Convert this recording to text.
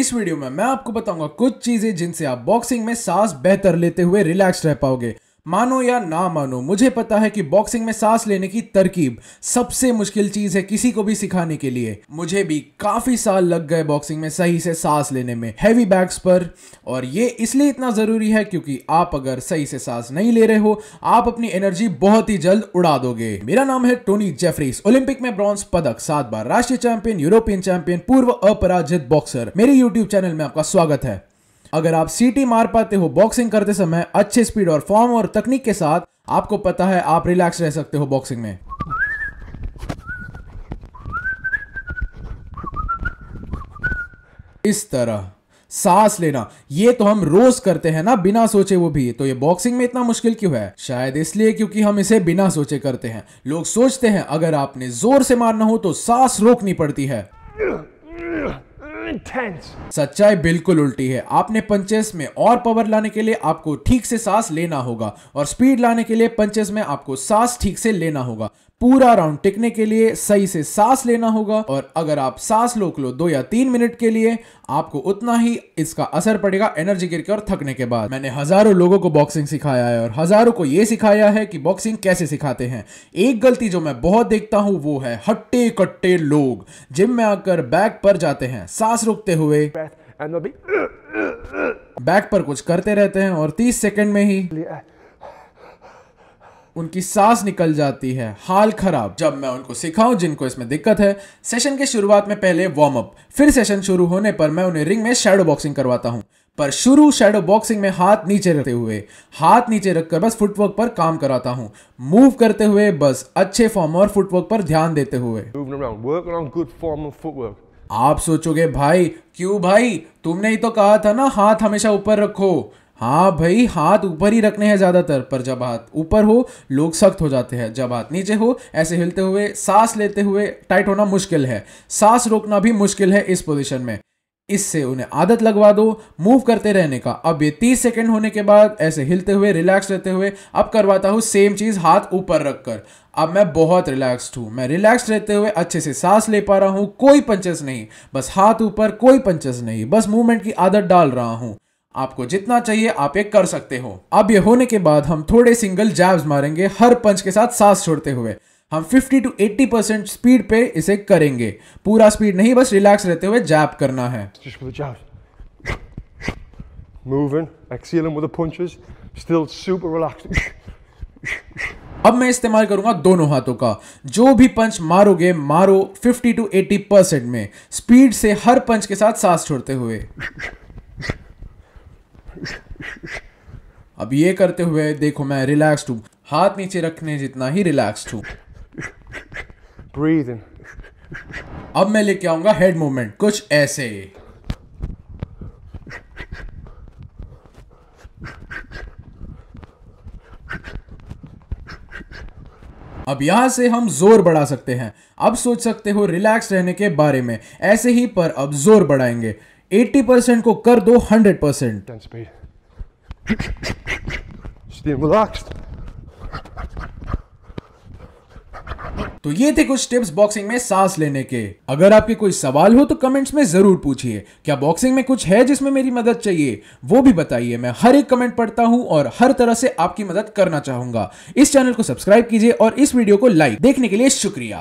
इस वीडियो में मैं आपको बताऊंगा कुछ चीजें जिनसे आप बॉक्सिंग में सांस बेहतर लेते हुए रिलैक्स रह पाओगे मानो या ना मानो मुझे पता है कि बॉक्सिंग में सांस लेने की तरकीब सबसे मुश्किल चीज है किसी को भी सिखाने के लिए मुझे भी काफी साल लग गए बॉक्सिंग में सही से सांस लेने में हैवी बैग्स पर और ये इसलिए इतना जरूरी है क्योंकि आप अगर सही से सांस नहीं ले रहे हो आप अपनी एनर्जी बहुत ही जल्द उड़ा दोगे मेरा नाम है टोनी जेफरीस ओलंपिक में ब्रॉन्ज पदक सात बार राष्ट्रीय चैंपियन यूरोपियन चैंपियन पूर्व अपराजित बॉक्सर मेरे यूट्यूब चैनल में आपका स्वागत है अगर आप सीटी मार पाते हो बॉक्सिंग करते समय अच्छे स्पीड और फॉर्म और तकनीक के साथ आपको पता है आप रिलैक्स रह सकते हो बॉक्सिंग में इस तरह सांस लेना ये तो हम रोज करते हैं ना बिना सोचे वो भी तो ये बॉक्सिंग में इतना मुश्किल क्यों है शायद इसलिए क्योंकि हम इसे बिना सोचे करते हैं लोग सोचते हैं अगर आपने जोर से मारना हो तो सांस रोकनी पड़ती है intense. सच्चाई बिल्कुल उल्टी है आपने पंचेस में और पावर लाने के लिए आपको ठीक से सांस लेना होगा और स्पीड लाने के लिए पंचेस में आपको सांस ठीक से लेना होगा पूरा राउंड टिकने के लिए सही से सांस लेना होगा और अगर आप सांस रोक लो दो या तीन मिनट के लिए आपको उतना ही इसका असर पड़ेगा एनर्जी गिर के और थकने के बाद मैंने हजारों लोगों को बॉक्सिंग सिखाया है और हजारों को यह सिखाया है कि बॉक्सिंग कैसे सिखाते हैं एक गलती जो मैं बहुत देखता हूं वो है हट्टे कट्टे लोग जिम में आकर बैक पर जाते हैं सांस रोकते हुए बैक पर कुछ करते रहते हैं और तीस सेकेंड में ही उनकी सांस निकल जाती है हाल खराब जब मैं उनको सिखाऊं जिनको इसमें दिक्कत है सेशन के शुरुआत में पहले वार्म अप फिर सेशन शुरू होने पर मैं उन्हें रिंग में शेडो बॉक्सिंग करवाता हूं पर शुरू शेडो बॉक्सिंग में हाथ नीचे रखते हुए हाथ नीचे रखकर बस फुटवर्क पर काम कराता हूं मूव करते हुए बस अच्छे फॉर्म और फुटवर्क पर ध्यान देते हुए आप सोचोगे भाई क्यों भाई तुमने ही तो कहा था ना हाथ हमेशा ऊपर रखो हाँ भाई हाथ ऊपर ही रखने हैं ज़्यादातर पर जब हाथ ऊपर हो लोग सख्त हो जाते हैं जब हाथ नीचे हो ऐसे हिलते हुए सांस लेते हुए टाइट होना मुश्किल है सांस रोकना भी मुश्किल है इस पोजीशन में इससे उन्हें आदत लगवा दो मूव करते रहने का अब ये तीस सेकेंड होने के बाद ऐसे हिलते हुए रिलैक्स रहते हुए अब करवाता हूँ सेम चीज़ हाथ ऊपर रखकर अब मैं बहुत रिलैक्स्ड हूँ मैं रिलैक्स रहते हुए अच्छे से सांस ले पा रहा हूँ कोई पंचेस नहीं बस हाथ ऊपर कोई पंचेस नहीं बस मूवमेंट की आदत डाल रहा हूँ आपको जितना चाहिए आप ये कर सकते हो अब ये होने के बाद हम थोड़े सिंगल जैब्स मारेंगे हर पंच के साथ सांस छोड़ते हुए हम 50 टू 80 परसेंट स्पीड पे इसे करेंगे पूरा स्पीड नहीं बस रिलैक्स रहते हुए जैब करना है अब मैं इस्तेमाल करूंगा दोनों हाथों का जो भी पंच मारोगे मारो 50 टू 80 परसेंट में स्पीड से हर पंच के साथ सांस छोड़ते हुए अब ये करते हुए देखो मैं रिलैक्स्ड हूँ हाथ नीचे रखने जितना ही रिलैक्स्ड हूँ ब्रीदिंग अब मैं लेके आऊंगा हेड मूवमेंट कुछ ऐसे अब यहां से हम जोर बढ़ा सकते हैं अब सोच सकते हो रिलैक्स रहने के बारे में ऐसे ही पर अब जोर बढ़ाएंगे एट्टी परसेंट को कर दो हंड्रेड परसेंट तो ये थे कुछ टिप्स बॉक्सिंग में सांस लेने के अगर आपके कोई सवाल हो तो कमेंट्स में जरूर पूछिए क्या बॉक्सिंग में कुछ है जिसमें मेरी मदद चाहिए वो भी बताइए मैं हर एक कमेंट पढ़ता हूं और हर तरह से आपकी मदद करना चाहूंगा इस चैनल को सब्सक्राइब कीजिए और इस वीडियो को लाइक देखने के लिए शुक्रिया